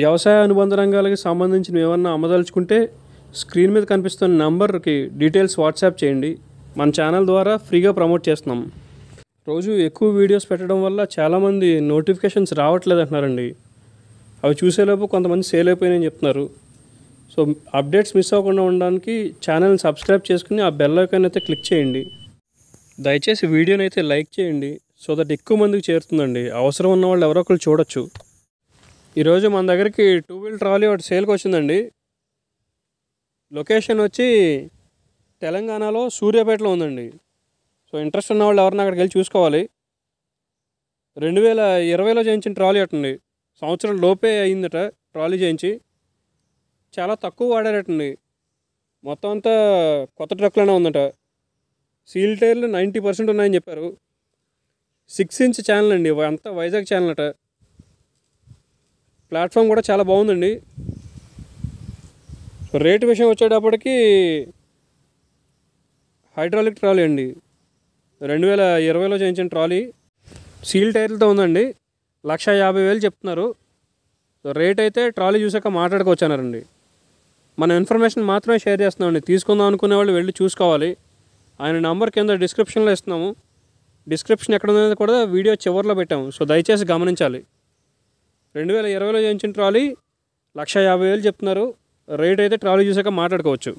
వ్యవసాయ అనుబంధ రంగాలకు సంబంధించినవి ఏమన్నా అమ్మదలుచుకుంటే స్క్రీన్ మీద కనిపిస్తున్న నంబర్కి డీటెయిల్స్ వాట్సాప్ చేయండి మన ఛానల్ ద్వారా ఫ్రీగా ప్రమోట్ చేస్తున్నాం రోజు ఎక్కువ వీడియోస్ పెట్టడం వల్ల చాలామంది నోటిఫికేషన్స్ రావట్లేదు అంటున్నారండి అవి చూసేలోపు కొంతమంది సేల్ అయిపోయినాయని చెప్తున్నారు సో అప్డేట్స్ మిస్ అవ్వకుండా ఉండడానికి ఛానల్ని సబ్స్క్రైబ్ చేసుకుని ఆ బెల్ ఐకాన్ అయితే క్లిక్ చేయండి దయచేసి వీడియోని అయితే లైక్ చేయండి సో దట్ ఎక్కువ మందికి చేరుతుందండి అవసరం ఉన్న వాళ్ళు ఎవరో ఒకరు చూడొచ్చు ఈరోజు మన దగ్గరికి టూ వీల్ ట్రాలీ ఒకటి సేల్కి వచ్చిందండి లొకేషన్ వచ్చి తెలంగాణలో సూర్యాపేటలో ఉందండి సో ఇంట్రెస్ట్ ఉన్న వాళ్ళు ఎవరన్నా అక్కడికి వెళ్ళి చూసుకోవాలి రెండు వేల ఇరవైలో చేయించిన ట్రాలీ అటండి సంవత్సరం లోపే అయిందట ట్రాలీ చేయించి చాలా తక్కువ వాడారటండి మొత్తం అంతా కొత్త ట్రక్లోనే ఉందట సీల్ టైర్లు నైంటీ పర్సెంట్ ఉన్నాయని చెప్పారు సిక్స్ ఇంచ్ ఛానల్ అండి అంతా వైజాగ్ ఛానల్ అట ప్లాట్ఫామ్ కూడా చాలా బాగుందండి రేటు విషయం వచ్చేటప్పటికి హైడ్రాలిక్ ట్రాలీ అండి రెండు వేల ఇరవైలో చేయించిన ట్రాలీ సీల్ టైర్లతో ఉందండి లక్ష యాభై వేలు చెప్తున్నారు రేట్ అయితే ట్రాలీ చూసాక మాట్లాడుకొచ్చానండి మన ఇన్ఫర్మేషన్ మాత్రమే షేర్ చేస్తున్నామండి తీసుకుందాం అనుకునే వాళ్ళు వెళ్ళి చూసుకోవాలి ఆయన నంబర్ కింద డిస్క్రిప్షన్లో ఇస్తున్నాము డిస్క్రిప్షన్ ఎక్కడ ఉన్నది కూడా వీడియో చివరిలో పెట్టాము సో దయచేసి గమనించాలి రెండు వేల ఇరవైలో చేయించిన ట్రాలీ లక్ష యాభై వేలు చెప్తున్నారు రేట్ అయితే ట్రాలీ చూసాక మాట్లాడుకోవచ్చు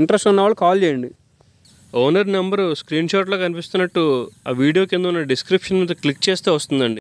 ఇంట్రెస్ట్ ఉన్నవాళ్ళు కాల్ చేయండి ఓనర్ నెంబరు స్క్రీన్షాట్లో కనిపిస్తున్నట్టు ఆ వీడియో కింద ఉన్న డిస్క్రిప్షన్ మీద క్లిక్ చేస్తే వస్తుందండి